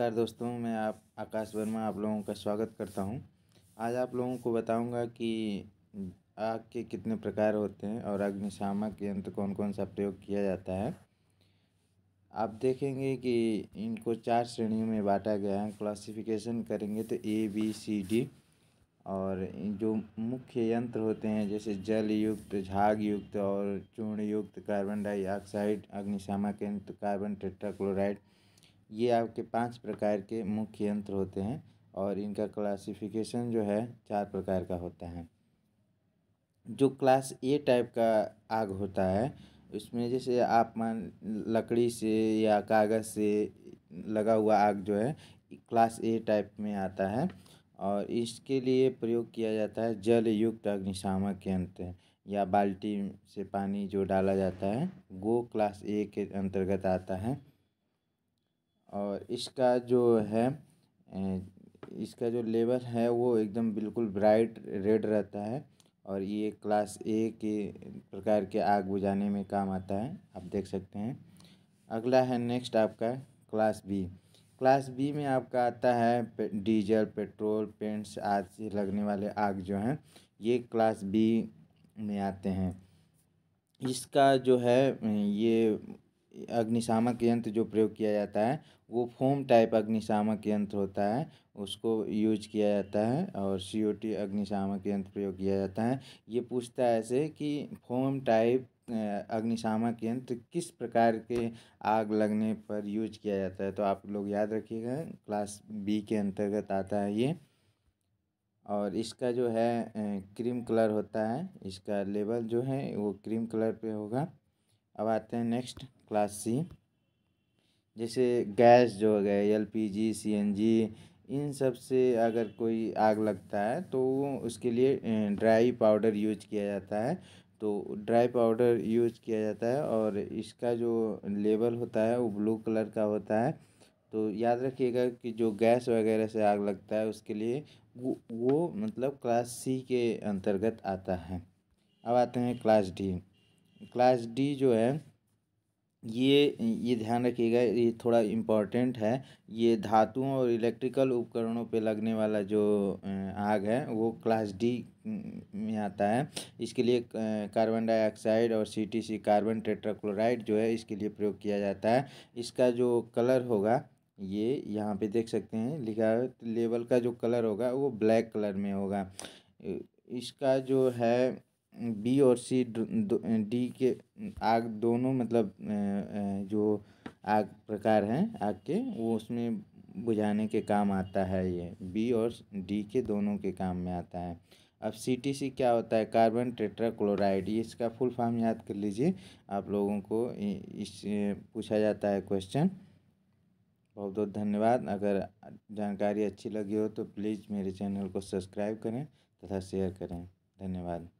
नमस्कार दोस्तों मैं आप आकाश वर्मा आप लोगों का स्वागत करता हूं आज आप लोगों को बताऊंगा कि आग के कितने प्रकार होते हैं और अग्निशामक यंत्र कौन कौन सा प्रयोग किया जाता है आप देखेंगे कि इनको चार श्रेणियों में बांटा गया है क्लासिफिकेशन करेंगे तो ए बी सी डी और जो मुख्य यंत्र होते हैं जैसे जल युक्त झाग युक्त और चूर्ण युक्त कार्बन डाइऑक्साइड अग्निशामक यंत्र कार्बन टेट्राक्लोराइड ये आपके पाँच प्रकार के मुख्य यंत्र होते हैं और इनका क्लासिफिकेशन जो है चार प्रकार का होता है जो क्लास ए टाइप का आग होता है उसमें जैसे आप मान लकड़ी से या कागज़ से लगा हुआ आग जो है क्लास ए टाइप में आता है और इसके लिए प्रयोग किया जाता है जल युक्त अग्निशामक यंत्र या बाल्टी से पानी जो डाला जाता है वो क्लास ए के अंतर्गत आता है और इसका जो है इसका जो लेवल है वो एकदम बिल्कुल ब्राइट रेड रहता है और ये क्लास ए के प्रकार के आग बुझाने में काम आता है आप देख सकते हैं अगला है नेक्स्ट आपका क्लास बी क्लास बी में आपका आता है पे, डीजल पेट्रोल पेंट्स आदि से लगने वाले आग जो हैं ये क्लास बी में आते हैं इसका जो है ये अग्निशामक यंत्र जो प्रयोग किया जाता है वो फोम टाइप अग्निशामक यंत्र होता है उसको यूज किया जाता है और सी ओ टी अग्निशामक यंत्र प्रयोग किया जाता है ये पूछता है ऐसे कि फोम टाइप अग्निशामक यंत्र किस प्रकार के आग लगने पर यूज किया जाता है तो आप लोग याद रखिएगा क्लास बी के अंतर्गत आता है ये और इसका जो है क्रीम कलर होता है इसका लेवल जो है वो क्रीम कलर पे होगा अब आते हैं नेक्स्ट क्लास सी जैसे गैस जो हो गए L P G C N G इन सब से अगर कोई आग लगता है तो उसके लिए ड्राई पाउडर यूज किया जाता है तो ड्राई पाउडर यूज किया जाता है और इसका जो लेबल होता है वो ब्लू कलर का होता है तो याद रखिएगा कि जो गैस वगैरह से आग लगता है उसके लिए वो, वो मतलब क्लास सी के अंतर्गत आता है अब आते हैं क्लास डी क्लास डी जो है ये ये ध्यान रखिएगा ये थोड़ा इम्पॉर्टेंट है ये धातुओं और इलेक्ट्रिकल उपकरणों पे लगने वाला जो आग है वो क्लास डी में आता है इसके लिए कार्बन डाइऑक्साइड और C T C carbon tetrachloride जो है इसके लिए प्रयोग किया जाता है इसका जो कलर होगा ये यहाँ पे देख सकते हैं लिखा है लेवल का जो कलर होगा वो ब्लैक कलर में होगा इसका जो है बी और सी डी के आग दोनों मतलब जो आग प्रकार हैं आग के वो उसमें बुझाने के काम आता है ये बी और डी के दोनों के काम में आता है अब सी टी सी क्या होता है कार्बन टेट्रा क्लोराइड ये इसका फुल फॉर्म याद कर लीजिए आप लोगों को इस पूछा जाता है क्वेश्चन बहुत बहुत धन्यवाद अगर जानकारी अच्छी लगी हो तो प्लीज़ मेरे चैनल को सब्सक्राइब करें तथा शेयर करें धन्यवाद